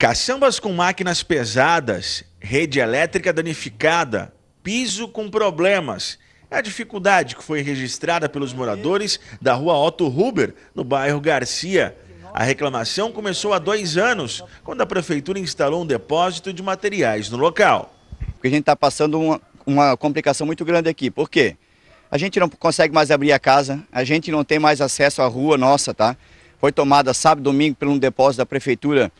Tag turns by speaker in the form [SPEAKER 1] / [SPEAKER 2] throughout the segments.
[SPEAKER 1] Caçambas com máquinas pesadas, rede elétrica danificada, piso com problemas. É a dificuldade que foi registrada pelos moradores da rua Otto Huber, no bairro Garcia. A reclamação começou há dois anos,
[SPEAKER 2] quando a prefeitura instalou um depósito de materiais no local. Porque a gente está passando uma, uma complicação muito grande aqui. Por quê? A gente não consegue mais abrir a casa, a gente não tem mais acesso à rua nossa, tá? Foi tomada sábado e domingo por um depósito da prefeitura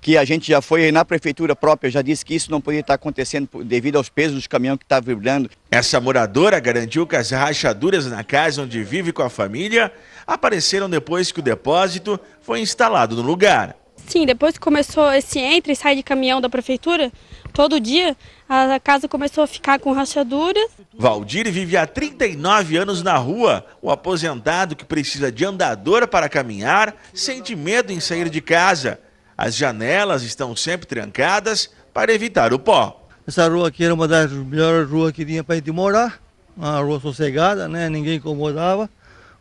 [SPEAKER 2] que a gente já foi na prefeitura própria, já disse que isso não poderia estar acontecendo devido aos pesos dos caminhões que estavam tá vibrando. Essa moradora garantiu que as rachaduras na casa onde vive com a família
[SPEAKER 1] apareceram depois que o depósito foi instalado no lugar.
[SPEAKER 2] Sim, depois que
[SPEAKER 3] começou esse entra e sai de caminhão da prefeitura, todo dia, a casa começou a ficar
[SPEAKER 4] com rachaduras.
[SPEAKER 1] Valdir vive há 39 anos na rua. O aposentado que precisa de andadora para caminhar sente medo em sair de casa as janelas estão sempre trancadas para evitar o pó.
[SPEAKER 4] Essa rua aqui era uma das melhores ruas que tinha para a gente morar. Uma rua sossegada, né? ninguém incomodava.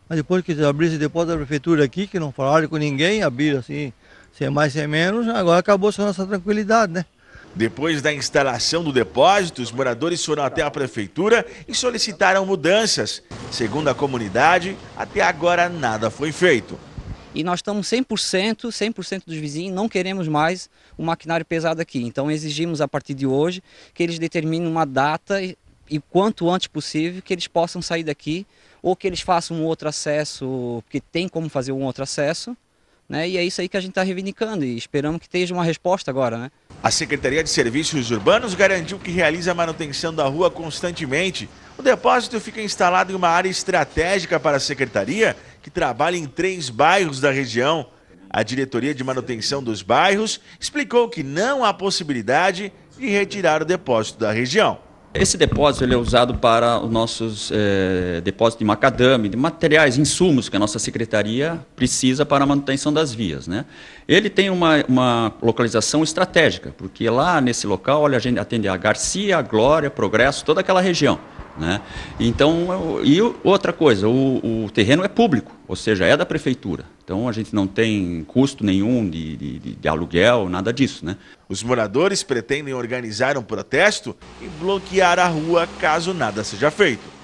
[SPEAKER 4] Mas depois que abriu esse depósito da prefeitura aqui, que não falaram com ninguém, abriram assim, sem mais, sem menos, agora acabou essa nossa tranquilidade, né?
[SPEAKER 1] Depois da instalação do depósito, os moradores foram até a prefeitura e solicitaram mudanças. Segundo a comunidade, até
[SPEAKER 5] agora nada foi feito e nós estamos 100%, 100% dos vizinhos, não queremos mais o maquinário pesado aqui. Então exigimos a partir de hoje que eles determinem uma data e, e quanto antes possível que eles possam sair daqui ou que eles façam um outro acesso, porque tem como fazer um outro acesso. Né? E é isso aí que a gente está reivindicando e esperamos que tenha uma resposta agora. Né? A Secretaria de Serviços Urbanos garantiu que realiza a manutenção da
[SPEAKER 1] rua constantemente o depósito fica instalado em uma área estratégica para a secretaria, que trabalha em três bairros da região. A diretoria de manutenção dos bairros explicou que não há possibilidade de retirar o depósito da região. Esse
[SPEAKER 3] depósito ele é usado para os nossos é, depósitos de macadame, de materiais, insumos que a nossa secretaria precisa para a manutenção das vias. Né? Ele tem uma, uma localização estratégica, porque lá nesse local olha, a gente atende a Garcia, a Glória, Progresso, toda aquela região. Né? Então, e outra coisa, o, o, terreno é público, ou seja, é da prefeitura. Então a gente não tem custo nenhum de, de, de aluguel,
[SPEAKER 1] nada disso. Né? Os moradores pretendem organizar um protesto e bloquear a rua caso nada seja feito.